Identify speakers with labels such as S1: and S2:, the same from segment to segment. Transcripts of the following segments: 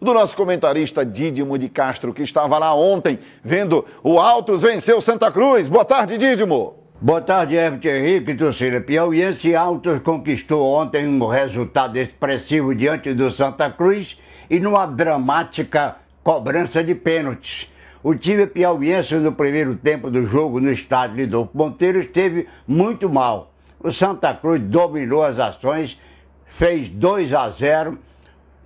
S1: do nosso comentarista Didimo de Castro, que estava lá ontem vendo o Altos vencer o Santa Cruz. Boa tarde, Didimo. Boa tarde, Herbert Henrique, torcida piauiense. Altos conquistou ontem um resultado expressivo diante do Santa Cruz e numa dramática cobrança de pênaltis. O time piauiense no primeiro tempo do jogo no estádio Lidolfo Monteiro esteve muito mal. O Santa Cruz dominou as ações, fez 2 a 0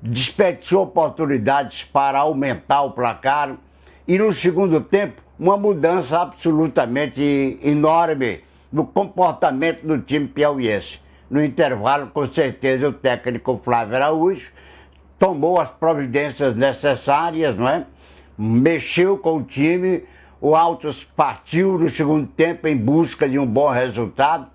S1: desperdiçou oportunidades para aumentar o placar e no segundo tempo uma mudança absolutamente enorme no comportamento do time piauiense. No intervalo, com certeza, o técnico Flávio Araújo tomou as providências necessárias, não é? Mexeu com o time, o Altos partiu no segundo tempo em busca de um bom resultado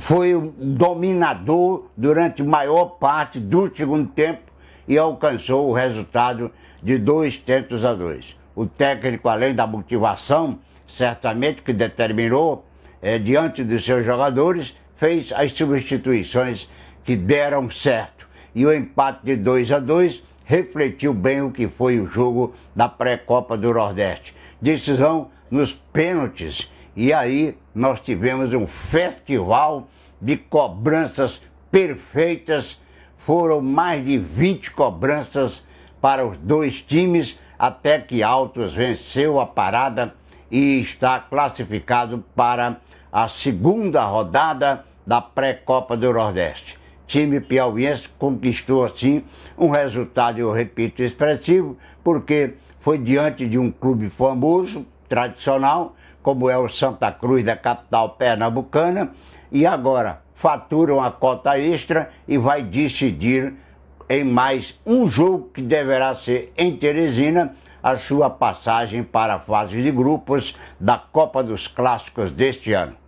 S1: foi dominador durante maior parte do segundo tempo e alcançou o resultado de dois tentos a dois. O técnico, além da motivação, certamente que determinou eh, diante dos seus jogadores, fez as substituições que deram certo. E o empate de 2 a 2 refletiu bem o que foi o jogo da pré-copa do Nordeste. Decisão nos pênaltis e aí nós tivemos um festival de cobranças perfeitas. Foram mais de 20 cobranças para os dois times, até que Altos venceu a parada e está classificado para a segunda rodada da pré-copa do Nordeste. Time piauiense conquistou assim um resultado, eu repito, expressivo, porque foi diante de um clube famoso, tradicional, como é o Santa Cruz da capital pernambucana, e agora fatura uma cota extra e vai decidir em mais um jogo que deverá ser em Teresina a sua passagem para a fase de grupos da Copa dos Clássicos deste ano.